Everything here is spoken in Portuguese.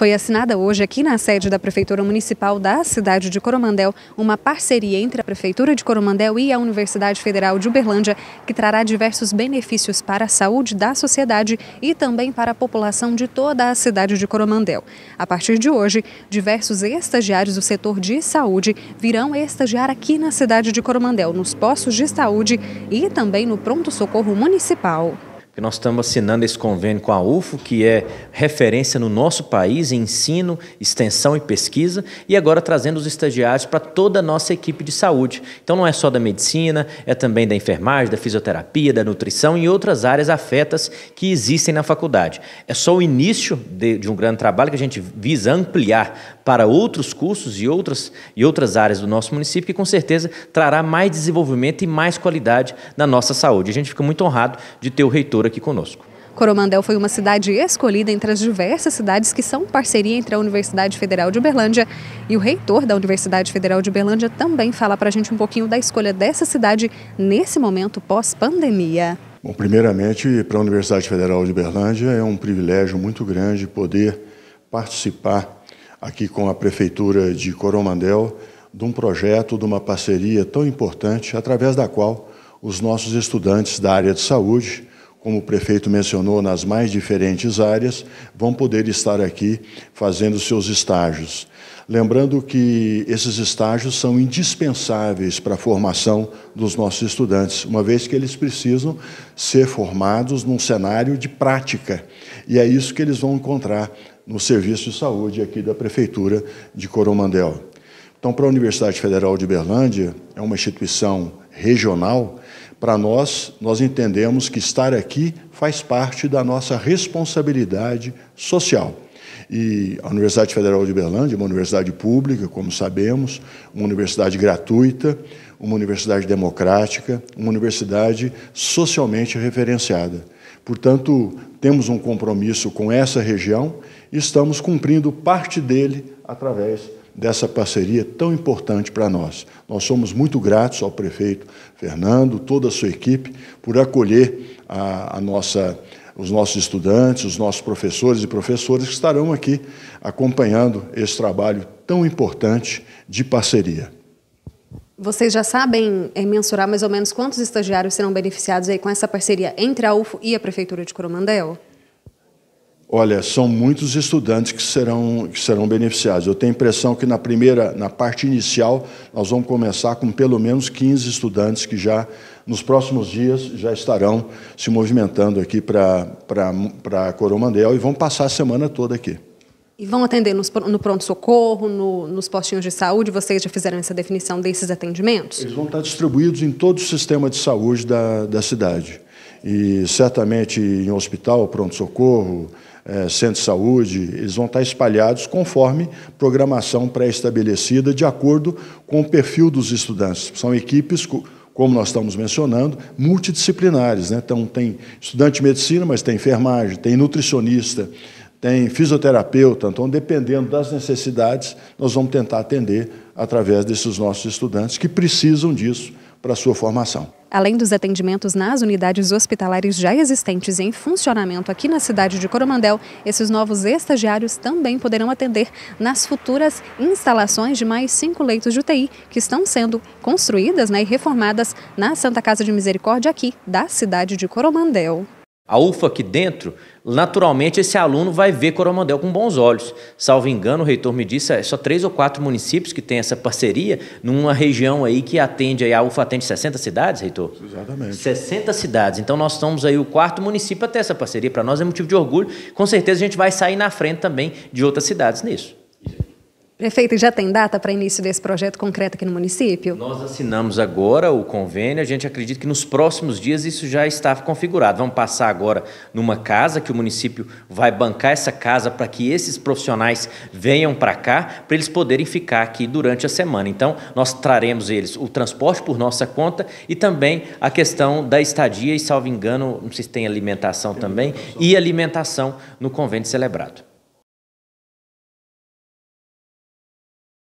Foi assinada hoje aqui na sede da Prefeitura Municipal da cidade de Coromandel uma parceria entre a Prefeitura de Coromandel e a Universidade Federal de Uberlândia que trará diversos benefícios para a saúde da sociedade e também para a população de toda a cidade de Coromandel. A partir de hoje, diversos estagiários do setor de saúde virão estagiar aqui na cidade de Coromandel, nos postos de saúde e também no pronto-socorro municipal que nós estamos assinando esse convênio com a UFO, que é referência no nosso país em ensino, extensão e pesquisa, e agora trazendo os estagiários para toda a nossa equipe de saúde. Então não é só da medicina, é também da enfermagem, da fisioterapia, da nutrição e outras áreas afetas que existem na faculdade. É só o início de, de um grande trabalho que a gente visa ampliar para outros cursos e outras, e outras áreas do nosso município, que com certeza trará mais desenvolvimento e mais qualidade na nossa saúde. A gente fica muito honrado de ter o reitor aqui conosco. Coromandel foi uma cidade escolhida entre as diversas cidades que são parceria entre a Universidade Federal de Uberlândia e o reitor da Universidade Federal de Uberlândia também fala para a gente um pouquinho da escolha dessa cidade nesse momento pós-pandemia. Bom, primeiramente, para a Universidade Federal de Uberlândia é um privilégio muito grande poder participar aqui com a Prefeitura de Coromandel de um projeto, de uma parceria tão importante, através da qual os nossos estudantes da área de saúde como o prefeito mencionou, nas mais diferentes áreas, vão poder estar aqui fazendo seus estágios. Lembrando que esses estágios são indispensáveis para a formação dos nossos estudantes, uma vez que eles precisam ser formados num cenário de prática. E é isso que eles vão encontrar no Serviço de Saúde aqui da Prefeitura de Coromandel. Então, para a Universidade Federal de Berlândia, é uma instituição regional, para nós, nós entendemos que estar aqui faz parte da nossa responsabilidade social. E a Universidade Federal de Berlândia é uma universidade pública, como sabemos, uma universidade gratuita, uma universidade democrática, uma universidade socialmente referenciada. Portanto, temos um compromisso com essa região e estamos cumprindo parte dele através dessa parceria tão importante para nós. Nós somos muito gratos ao prefeito Fernando, toda a sua equipe, por acolher a, a nossa, os nossos estudantes, os nossos professores e professoras que estarão aqui acompanhando esse trabalho tão importante de parceria. Vocês já sabem é, mensurar mais ou menos quantos estagiários serão beneficiados aí com essa parceria entre a UFO e a Prefeitura de Coromandel? Olha, são muitos estudantes que serão, que serão beneficiados. Eu tenho a impressão que na primeira, na parte inicial, nós vamos começar com pelo menos 15 estudantes que já, nos próximos dias, já estarão se movimentando aqui para Coromandel e vão passar a semana toda aqui. E vão atender nos, no pronto-socorro, no, nos postinhos de saúde? Vocês já fizeram essa definição desses atendimentos? Eles vão estar distribuídos em todo o sistema de saúde da, da cidade e certamente em hospital, pronto-socorro, é, centro de saúde, eles vão estar espalhados conforme programação pré-estabelecida, de acordo com o perfil dos estudantes. São equipes, como nós estamos mencionando, multidisciplinares. Né? Então, tem estudante de medicina, mas tem enfermagem, tem nutricionista, tem fisioterapeuta. Então, dependendo das necessidades, nós vamos tentar atender através desses nossos estudantes que precisam disso para a sua formação. Além dos atendimentos nas unidades hospitalares já existentes e em funcionamento aqui na cidade de Coromandel, esses novos estagiários também poderão atender nas futuras instalações de mais cinco leitos de UTI que estão sendo construídas né, e reformadas na Santa Casa de Misericórdia aqui da cidade de Coromandel a UFA aqui dentro, naturalmente esse aluno vai ver Coromandel com bons olhos. Salvo engano, o reitor me disse, é só três ou quatro municípios que têm essa parceria, numa região aí que atende, aí, a UFA atende 60 cidades, reitor? Exatamente. 60 cidades. Então nós somos aí o quarto município a ter essa parceria. Para nós é motivo de orgulho. Com certeza a gente vai sair na frente também de outras cidades nisso. Prefeito, já tem data para início desse projeto concreto aqui no município? Nós assinamos agora o convênio, a gente acredita que nos próximos dias isso já está configurado. Vamos passar agora numa casa, que o município vai bancar essa casa para que esses profissionais venham para cá, para eles poderem ficar aqui durante a semana. Então, nós traremos eles o transporte por nossa conta e também a questão da estadia e, salvo engano, não sei se tem alimentação tem também, alimentação. e alimentação no convênio celebrado.